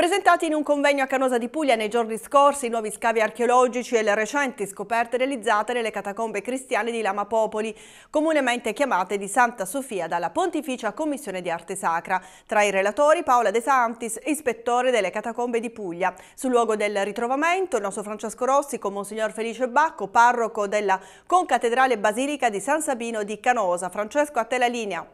Presentati in un convegno a Canosa di Puglia nei giorni scorsi i nuovi scavi archeologici e le recenti scoperte realizzate nelle catacombe cristiane di Lama Popoli, comunemente chiamate di Santa Sofia dalla Pontificia Commissione di Arte Sacra. Tra i relatori Paola De Santis, ispettore delle catacombe di Puglia. Sul luogo del ritrovamento il nostro Francesco Rossi con Monsignor Felice Bacco, parroco della concattedrale basilica di San Sabino di Canosa. Francesco, a te la linea.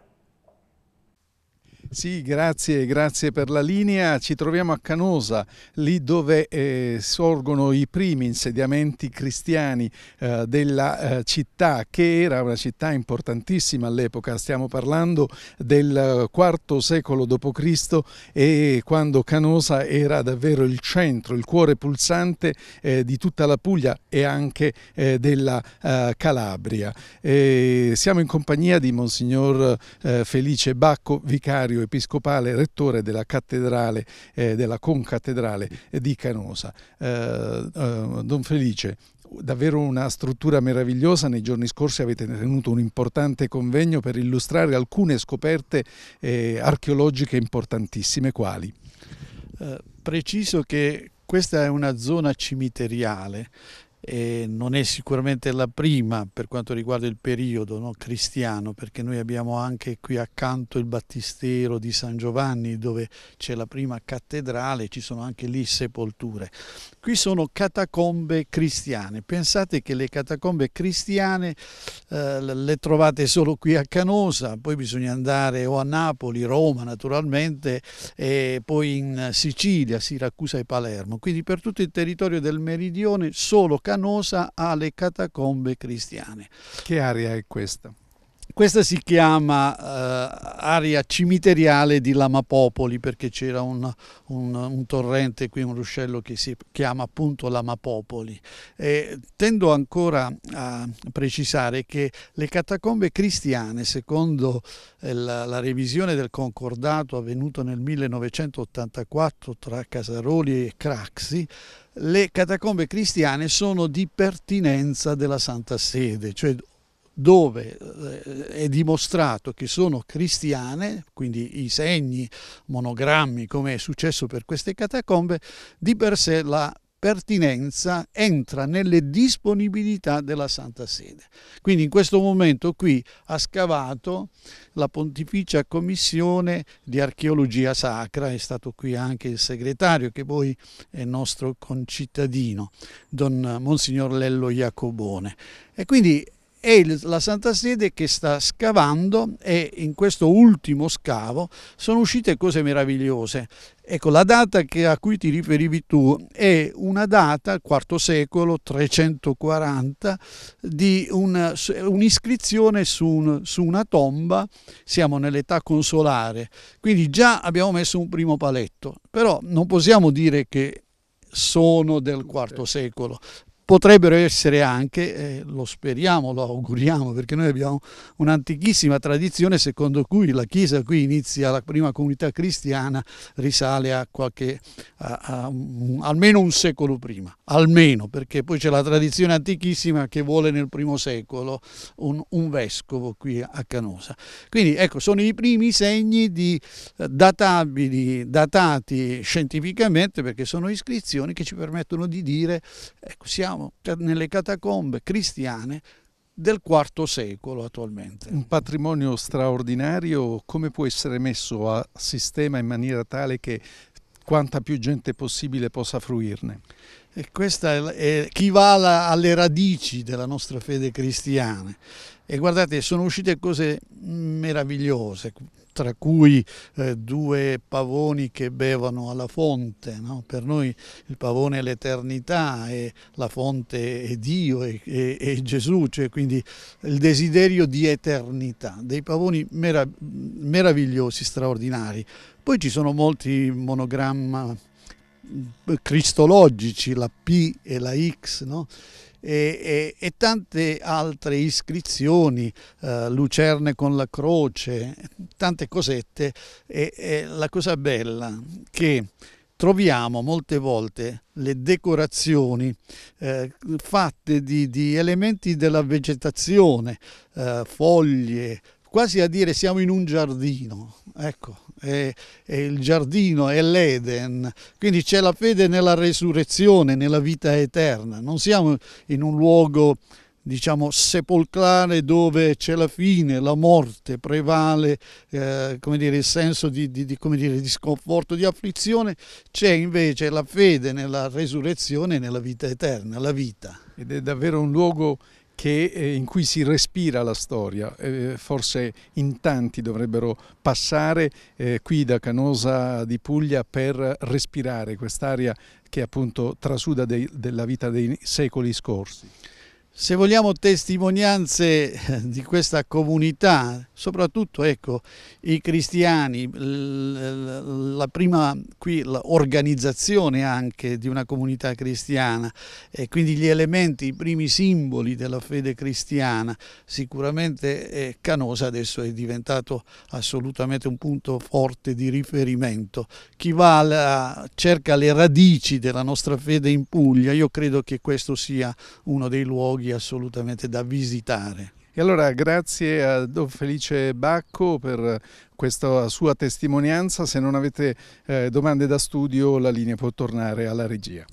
Sì, grazie, grazie per la linea. Ci troviamo a Canosa, lì dove eh, sorgono i primi insediamenti cristiani eh, della eh, città, che era una città importantissima all'epoca. Stiamo parlando del IV eh, secolo d.C. e quando Canosa era davvero il centro, il cuore pulsante eh, di tutta la Puglia e anche eh, della Calabria. siamo in compagnia di Monsignor Felice Bacco, vicario vicario episcopale rettore della cattedrale, eh, della concattedrale di Canosa. Eh, eh, Don Felice, davvero una struttura meravigliosa. Nei giorni scorsi avete tenuto un importante convegno per illustrare alcune scoperte eh, archeologiche importantissime. Quali? Eh, preciso che questa è una zona cimiteriale eh, non è sicuramente la prima per quanto riguarda il periodo no, cristiano, perché noi abbiamo anche qui accanto il battistero di San Giovanni dove c'è la prima cattedrale, ci sono anche lì sepolture. Qui sono catacombe cristiane, pensate che le catacombe cristiane eh, le trovate solo qui a Canosa, poi bisogna andare o a Napoli, Roma naturalmente, e poi in Sicilia, Siracusa e Palermo, quindi per tutto il territorio del meridione solo catacombe Canosa alle catacombe cristiane. Che area è questa? Questa si chiama eh, area cimiteriale di Lamapopoli perché c'era un, un, un, torrente qui, un ruscello che si chiama appunto Lamapopoli. E tendo ancora a precisare che le catacombe cristiane, secondo eh, la, la revisione del concordato avvenuto nel 1984 tra Casaroli e Craxi, le catacombe cristiane sono di pertinenza della Santa Sede, cioè dove eh, è dimostrato che sono cristiane, quindi i segni monogrammi come è successo per queste catacombe, di per sé la pertinenza entra nelle disponibilità della Santa Sede. Quindi in questo momento qui ha scavato la Pontificia Commissione di Archeologia Sacra, è stato qui anche il segretario che poi è nostro concittadino, Don Monsignor Lello Jacobone. E quindi è la Santa Sede che sta scavando e in questo ultimo scavo sono uscite cose meravigliose. Ecco, la data che, a cui ti riferivi tu è una data, IV secolo, 340, di un'iscrizione un su, un, su una tomba, siamo nell'età consolare, quindi già abbiamo messo un primo paletto, però non possiamo dire che sono del IV secolo, potrebbero essere anche, eh, lo speriamo, lo auguriamo, perché noi abbiamo un'antichissima tradizione secondo cui la Chiesa qui inizia, la prima comunità cristiana risale a qualche, a, a un, almeno un secolo prima, almeno, perché poi c'è la tradizione antichissima che vuole nel primo secolo un, un vescovo qui a Canosa. Quindi ecco, sono i primi segni di eh, databili, datati scientificamente, perché sono iscrizioni che ci permettono di dire, ecco, siamo troviamo nelle catacombe cristiane del IV secolo attualmente. Un patrimonio straordinario, come può essere messo a sistema in maniera tale che quanta più gente possibile possa fruirne? E questa è, chi va alla, alle radici della nostra fede cristiana. E guardate, sono uscite cose meravigliose, tra cui eh, due pavoni che bevono alla fonte. No? Per noi il pavone è l'eternità e la fonte è Dio e, Gesù, cioè quindi il desiderio di eternità, dei pavoni merav meravigliosi, straordinari. Poi ci sono molti monogrammi cristologici, la P e la X, no? E, e, e, tante altre iscrizioni, eh, lucerne con la croce, tante cosette. E, e la cosa bella che troviamo molte volte le decorazioni eh, fatte di, di, elementi della vegetazione, eh, foglie, quasi a dire siamo in un giardino, ecco, è, è il giardino, è l'Eden, quindi c'è la fede nella resurrezione, nella vita eterna, non siamo in un luogo diciamo sepolcrale dove c'è la fine, la morte prevale, eh, come dire, il senso di, di, di, dire, di sconforto, di afflizione, c'è invece la fede nella resurrezione e nella vita eterna, la vita. Ed è davvero un luogo che, eh, in cui si respira la storia. Eh, forse in tanti dovrebbero passare eh, qui da Canosa di Puglia per respirare quest'aria che appunto trasuda dei, della vita dei secoli scorsi. Se vogliamo testimonianze eh, di questa comunità, soprattutto ecco, i cristiani, la prima qui, l'organizzazione anche di una comunità cristiana e quindi gli elementi, i primi simboli della fede cristiana. Sicuramente eh, Canosa adesso è diventato assolutamente un punto forte di riferimento. Chi va alla, cerca le radici della nostra fede in Puglia, io credo che questo sia uno dei luoghi assolutamente da visitare. E allora grazie a Don Felice Bacco per questa sua testimonianza. Se non avete eh, domande da studio la linea può tornare alla regia.